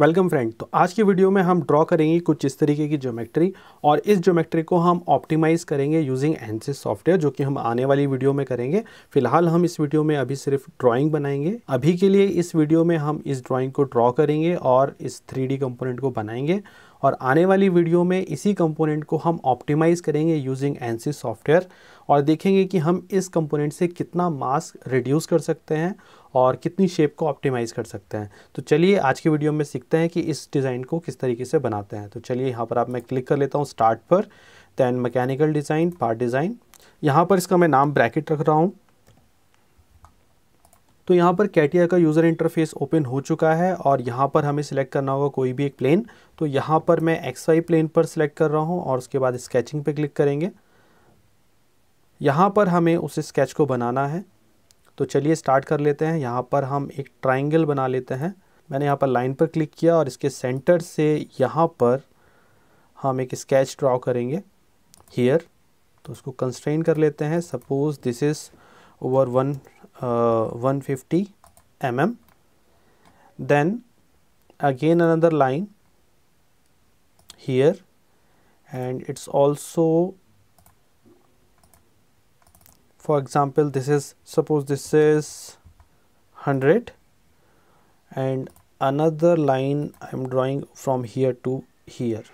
welcome friend तो आज की वीडियो में हम ड्रॉ करेंगे कुछ इस तरीके की ज्योमेट्री और इस ज्योमेट्री को हम ऑप्टिमाइज़ करेंगे यूजिंग एनसिस सॉफ्टवेयर जो कि हम आने वाली वीडियो में करेंगे फिलहाल हम इस वीडियो में अभी सिर्फ ड्राइंग बनाएंगे अभी के लिए इस वीडियो में हम इस ड्राइंग को ड्रॉ करेंगे और इस थ्री डी को बनाएंगे और आने वाली वीडियो में इसी कंपोनेंट को हम ऑप्टिमाइज़ करेंगे यूजिंग एनसी सॉफ्टवेयर और देखेंगे कि हम इस कंपोनेंट से कितना मास रिड्यूस कर सकते हैं और कितनी शेप को ऑप्टिमाइज़ कर सकते हैं तो चलिए आज की वीडियो में सीखते हैं कि इस डिज़ाइन को किस तरीके से बनाते हैं तो चलिए यहाँ पर आप मैं क्लिक कर लेता हूँ स्टार्ट पर then mechanical design part design यहाँ पर इसका मैं नाम ब्रैकेट रख रहा हूँ तो यहाँ पर कैटिया का यूज़र इंटरफेस ओपन हो चुका है और यहाँ पर हमें सिलेक्ट करना होगा कोई भी एक प्लेन तो यहाँ पर मैं एक्स वाई प्लेन पर सिलेक्ट कर रहा हूँ और उसके बाद स्केचिंग पे क्लिक करेंगे यहाँ पर हमें उस स्केच को बनाना है तो चलिए स्टार्ट कर लेते हैं यहाँ पर हम एक ट्राइंगल बना लेते हैं मैंने यहाँ पर लाइन पर क्लिक किया और इसके सेंटर से यहाँ पर हम एक स्केच ड्रॉ करेंगे हीयर तो उसको कंस्ट्रेन कर लेते हैं suppose this is over 1 uh, 150 mm then again another line here and it's also for example this is suppose this is 100 and another line I'm drawing from here to here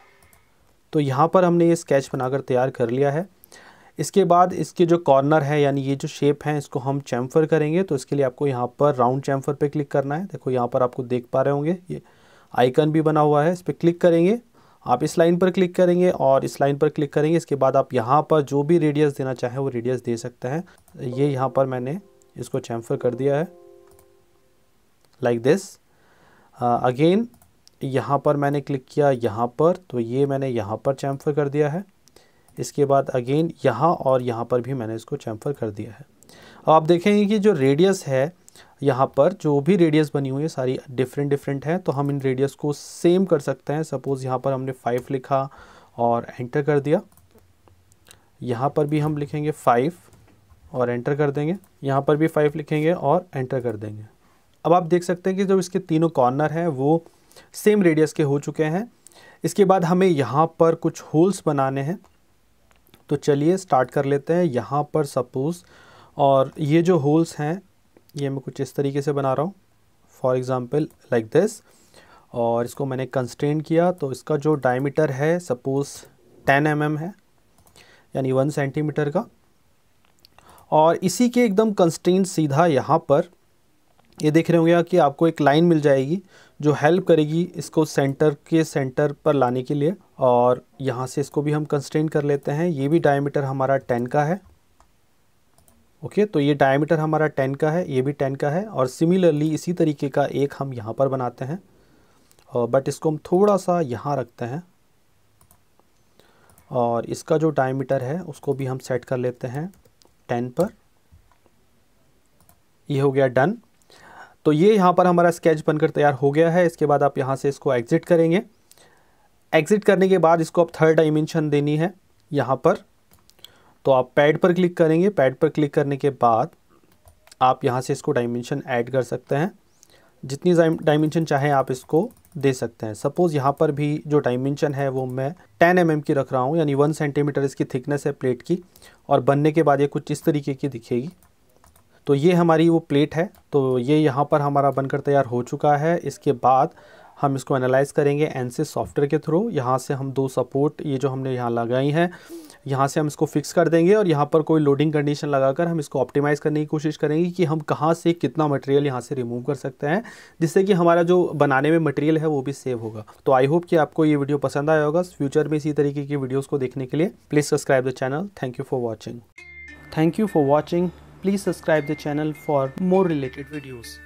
तो यहाँ पर हमने ये sketch बनाकर तैयार कर लिया है इसके बाद इसके जो कॉर्नर है यानी ये जो शेप है इसको हम चैम्फर करेंगे तो इसके लिए आपको यहाँ पर राउंड चैम्फर पे क्लिक करना है देखो यहाँ पर आपको देख पा रहे होंगे ये आइकन भी बना हुआ है इस पर क्लिक करेंगे आप इस लाइन पर क्लिक करेंगे और इस लाइन पर क्लिक करेंगे इसके बाद आप यहाँ पर जो भी रेडियस देना चाहें वो रेडियस दे सकते हैं ये यहाँ पर मैंने इसको चैम्फर कर दिया है लाइक दिस अगेन यहाँ पर मैंने क्लिक किया यहाँ पर तो ये मैंने यहाँ पर चैम्फर कर दिया है इसके बाद अगेन यहाँ और यहाँ पर भी मैंने इसको चैम्फर कर दिया है अब आप देखेंगे कि जो रेडियस है यहाँ पर जो भी रेडियस बनी हुई है सारी डिफरेंट डिफरेंट है तो हम इन रेडियस को सेम कर सकते हैं सपोज़ यहाँ पर हमने फाइव लिखा और एंटर कर दिया यहाँ पर भी हम लिखेंगे फाइव और एंटर कर देंगे यहाँ पर भी फाइव लिखेंगे और एंटर कर देंगे अब आप देख सकते हैं कि जो इसके तीनों कॉर्नर हैं वो सेम रेडियस के हो चुके हैं इसके बाद हमें यहाँ पर कुछ होल्स बनाने हैं तो चलिए स्टार्ट कर लेते हैं यहाँ पर सपोज़ और ये जो होल्स हैं ये मैं कुछ इस तरीके से बना रहा हूँ फॉर एग्ज़ाम्पल लाइक दिस और इसको मैंने कंस्टेंट किया तो इसका जो डायमीटर है सपोज़ टेन एम mm है यानी वन सेंटीमीटर का और इसी के एकदम कंस्टेंट सीधा यहाँ पर ये देख रहे होंगे कि आपको एक लाइन मिल जाएगी जो हेल्प करेगी इसको सेंटर के सेंटर पर लाने के लिए और यहाँ से इसको भी हम कंस्टेंट कर लेते हैं ये भी डायमीटर हमारा टेन का है ओके तो ये डायमीटर हमारा टेन का है ये भी टेन का है और सिमिलरली इसी तरीके का एक हम यहाँ पर बनाते हैं और बट इसको हम थोड़ा सा यहाँ रखते हैं और इसका जो डायमीटर है उसको भी हम सेट कर लेते हैं टेन पर ये हो गया डन तो ये यहाँ पर हमारा स्केच बनकर तैयार हो गया है इसके बाद आप यहाँ से इसको एग्ज़िट करेंगे एग्जिट करने के बाद इसको आप थर्ड डायमेंशन देनी है यहाँ पर तो आप पैड पर क्लिक करेंगे पैड पर क्लिक करने के बाद आप यहाँ से इसको डायमेंशन ऐड कर सकते हैं जितनी डायमेंशन चाहें आप इसको दे सकते हैं सपोज़ यहाँ पर भी जो डायमेंशन है वो मैं 10 एम mm की रख रहा हूँ यानी 1 सेंटीमीटर इसकी थिकनेस है प्लेट की और बनने के बाद ये कुछ इस तरीके की दिखेगी तो ये हमारी वो प्लेट है तो ये यहाँ पर हमारा बनकर तैयार हो चुका है इसके बाद हम इसको एनालाइज करेंगे एनसिस सॉफ्टवेयर के थ्रू यहाँ से हम दो सपोर्ट ये जो हमने यहाँ लगाई हैं यहाँ से हम इसको फिक्स कर देंगे और यहाँ पर कोई लोडिंग कंडीशन लगाकर हम इसको ऑप्टिमाइज़ करने की कोशिश करेंगे कि हम कहाँ से कितना मटेरियल यहाँ से रिमूव कर सकते हैं जिससे कि हमारा जो बनाने में मटेरियल है वो भी सेव होगा तो आई होप कि आपको ये वीडियो पसंद आया होगा फ्यूचर में इसी तरीके की वीडियोज़ को देखने के लिए please subscribe the channel thank you for watching thank you for watching please subscribe the channel for more related videos